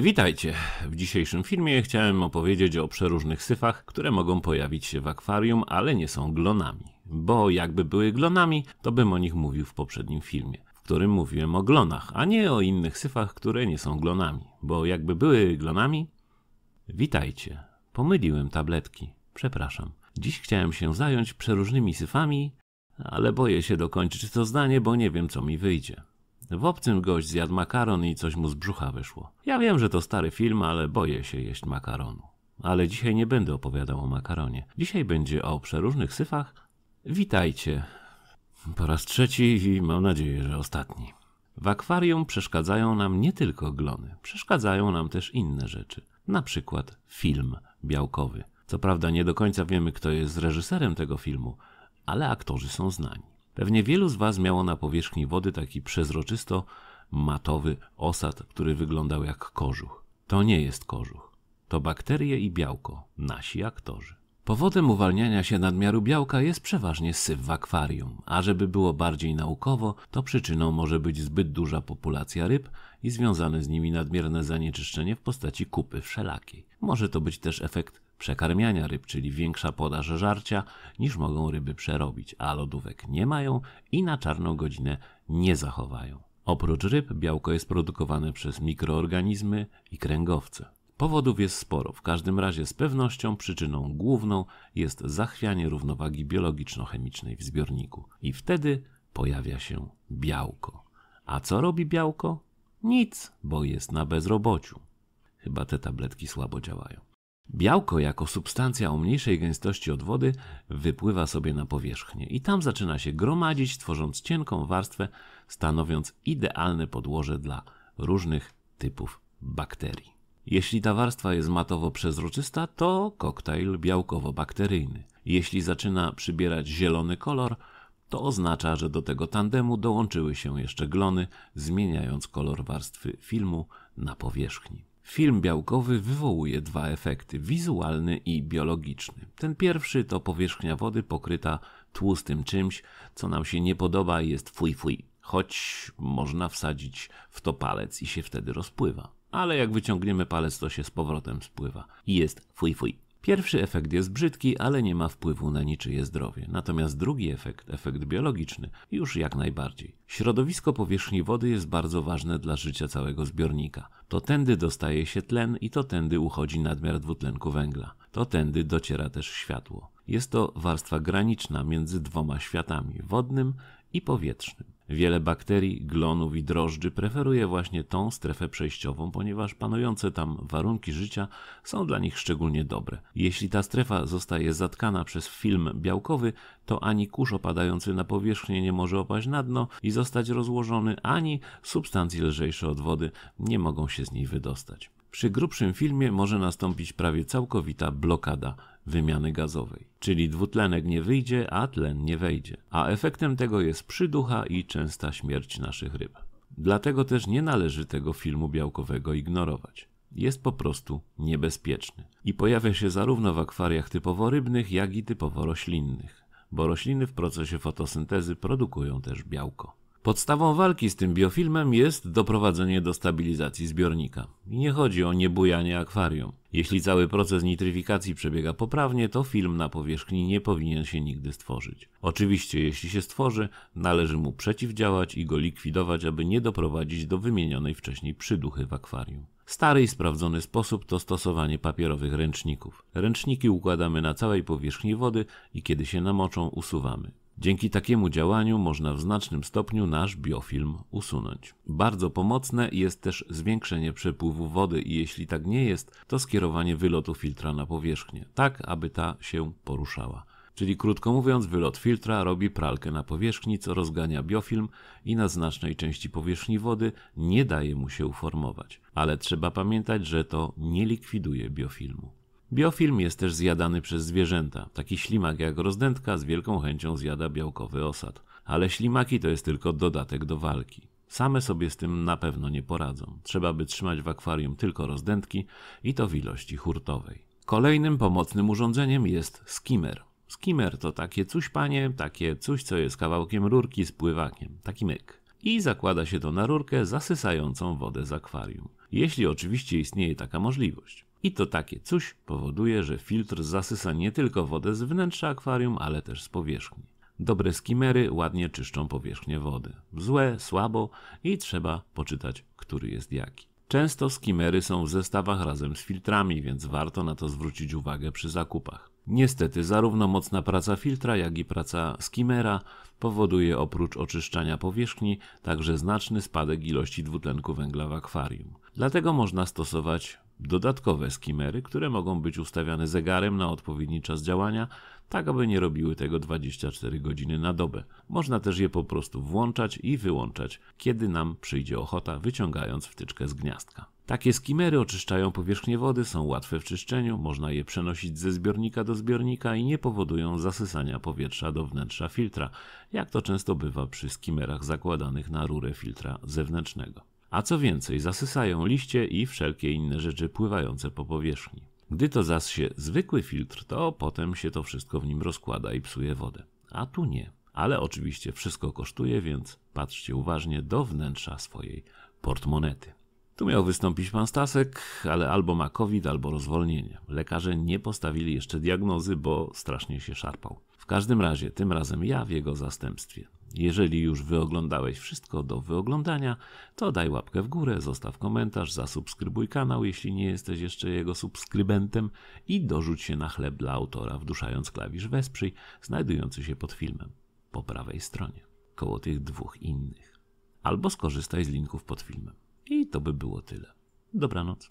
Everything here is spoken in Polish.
Witajcie! W dzisiejszym filmie chciałem opowiedzieć o przeróżnych syfach, które mogą pojawić się w akwarium, ale nie są glonami. Bo jakby były glonami, to bym o nich mówił w poprzednim filmie, w którym mówiłem o glonach, a nie o innych syfach, które nie są glonami. Bo jakby były glonami... Witajcie! Pomyliłem tabletki. Przepraszam. Dziś chciałem się zająć przeróżnymi syfami, ale boję się dokończyć to zdanie, bo nie wiem co mi wyjdzie. W obcym gość zjadł makaron i coś mu z brzucha wyszło. Ja wiem, że to stary film, ale boję się jeść makaronu. Ale dzisiaj nie będę opowiadał o makaronie. Dzisiaj będzie o przeróżnych syfach. Witajcie. Po raz trzeci i mam nadzieję, że ostatni. W akwarium przeszkadzają nam nie tylko glony, przeszkadzają nam też inne rzeczy. Na przykład film białkowy. Co prawda nie do końca wiemy, kto jest reżyserem tego filmu, ale aktorzy są znani. Pewnie wielu z Was miało na powierzchni wody taki przezroczysto matowy osad, który wyglądał jak kożuch. To nie jest kożuch. To bakterie i białko, nasi aktorzy. Powodem uwalniania się nadmiaru białka jest przeważnie syf w akwarium, a żeby było bardziej naukowo, to przyczyną może być zbyt duża populacja ryb i związane z nimi nadmierne zanieczyszczenie w postaci kupy wszelakiej. Może to być też efekt przekarmiania ryb, czyli większa podaż żarcia niż mogą ryby przerobić, a lodówek nie mają i na czarną godzinę nie zachowają. Oprócz ryb białko jest produkowane przez mikroorganizmy i kręgowce. Powodów jest sporo, w każdym razie z pewnością przyczyną główną jest zachwianie równowagi biologiczno-chemicznej w zbiorniku i wtedy pojawia się białko. A co robi białko? Nic, bo jest na bezrobociu. Chyba te tabletki słabo działają. Białko jako substancja o mniejszej gęstości od wody wypływa sobie na powierzchnię i tam zaczyna się gromadzić, tworząc cienką warstwę, stanowiąc idealne podłoże dla różnych typów bakterii. Jeśli ta warstwa jest matowo przezroczysta, to koktajl białkowo-bakteryjny. Jeśli zaczyna przybierać zielony kolor, to oznacza, że do tego tandemu dołączyły się jeszcze glony, zmieniając kolor warstwy filmu na powierzchni. Film białkowy wywołuje dwa efekty, wizualny i biologiczny. Ten pierwszy to powierzchnia wody pokryta tłustym czymś, co nam się nie podoba i jest fuj fuj, choć można wsadzić w to palec i się wtedy rozpływa. Ale jak wyciągniemy palec, to się z powrotem spływa i jest fuj fuj. Pierwszy efekt jest brzydki, ale nie ma wpływu na niczyje zdrowie. Natomiast drugi efekt, efekt biologiczny, już jak najbardziej. Środowisko powierzchni wody jest bardzo ważne dla życia całego zbiornika. To tędy dostaje się tlen i to tędy uchodzi nadmiar dwutlenku węgla. To tędy dociera też światło. Jest to warstwa graniczna między dwoma światami wodnym i powietrznym. Wiele bakterii, glonów i drożdży preferuje właśnie tą strefę przejściową, ponieważ panujące tam warunki życia są dla nich szczególnie dobre. Jeśli ta strefa zostaje zatkana przez film białkowy, to ani kurz opadający na powierzchnię nie może opaść na dno i zostać rozłożony, ani substancje lżejsze od wody nie mogą się z niej wydostać. Przy grubszym filmie może nastąpić prawie całkowita blokada wymiany gazowej. Czyli dwutlenek nie wyjdzie, a tlen nie wejdzie. A efektem tego jest przyducha i częsta śmierć naszych ryb. Dlatego też nie należy tego filmu białkowego ignorować. Jest po prostu niebezpieczny. I pojawia się zarówno w akwariach typowo rybnych, jak i typowo roślinnych, bo rośliny w procesie fotosyntezy produkują też białko. Podstawą walki z tym biofilmem jest doprowadzenie do stabilizacji zbiornika. I nie chodzi o niebujanie akwarium. Jeśli cały proces nitryfikacji przebiega poprawnie, to film na powierzchni nie powinien się nigdy stworzyć. Oczywiście, jeśli się stworzy, należy mu przeciwdziałać i go likwidować, aby nie doprowadzić do wymienionej wcześniej przyduchy w akwarium. Stary i sprawdzony sposób to stosowanie papierowych ręczników. Ręczniki układamy na całej powierzchni wody i kiedy się namoczą, usuwamy. Dzięki takiemu działaniu można w znacznym stopniu nasz biofilm usunąć. Bardzo pomocne jest też zwiększenie przepływu wody i jeśli tak nie jest, to skierowanie wylotu filtra na powierzchnię, tak aby ta się poruszała. Czyli krótko mówiąc, wylot filtra robi pralkę na powierzchni, co rozgania biofilm i na znacznej części powierzchni wody nie daje mu się uformować. Ale trzeba pamiętać, że to nie likwiduje biofilmu. Biofilm jest też zjadany przez zwierzęta. Taki ślimak jak rozdętka z wielką chęcią zjada białkowy osad. Ale ślimaki to jest tylko dodatek do walki. Same sobie z tym na pewno nie poradzą. Trzeba by trzymać w akwarium tylko rozdętki i to w ilości hurtowej. Kolejnym pomocnym urządzeniem jest skimmer. Skimmer to takie coś panie, takie coś co jest kawałkiem rurki z pływakiem, taki myk. I zakłada się to na rurkę zasysającą wodę z akwarium. Jeśli oczywiście istnieje taka możliwość. I to takie coś powoduje, że filtr zasysa nie tylko wodę z wnętrza akwarium, ale też z powierzchni. Dobre skimery ładnie czyszczą powierzchnię wody. Złe, słabo i trzeba poczytać, który jest jaki. Często skimery są w zestawach razem z filtrami, więc warto na to zwrócić uwagę przy zakupach. Niestety, zarówno mocna praca filtra, jak i praca skimera powoduje oprócz oczyszczania powierzchni także znaczny spadek ilości dwutlenku węgla w akwarium. Dlatego można stosować dodatkowe skimery, które mogą być ustawiane zegarem na odpowiedni czas działania, tak aby nie robiły tego 24 godziny na dobę. Można też je po prostu włączać i wyłączać, kiedy nam przyjdzie ochota, wyciągając wtyczkę z gniazdka. Takie skimery oczyszczają powierzchnię wody, są łatwe w czyszczeniu, można je przenosić ze zbiornika do zbiornika i nie powodują zasysania powietrza do wnętrza filtra, jak to często bywa przy skimerach zakładanych na rurę filtra zewnętrznego a co więcej, zasysają liście i wszelkie inne rzeczy pływające po powierzchni. Gdy to zas, się zwykły filtr, to potem się to wszystko w nim rozkłada i psuje wodę. A tu nie. Ale oczywiście wszystko kosztuje, więc patrzcie uważnie do wnętrza swojej portmonety. Tu miał wystąpić pan Stasek, ale albo ma COVID, albo rozwolnienie. Lekarze nie postawili jeszcze diagnozy, bo strasznie się szarpał. W każdym razie, tym razem ja w jego zastępstwie. Jeżeli już wyoglądałeś wszystko do wyoglądania, to daj łapkę w górę, zostaw komentarz, zasubskrybuj kanał, jeśli nie jesteś jeszcze jego subskrybentem i dorzuć się na chleb dla autora, wduszając klawisz wesprzyj, znajdujący się pod filmem, po prawej stronie, koło tych dwóch innych. Albo skorzystaj z linków pod filmem. I to by było tyle. Dobranoc.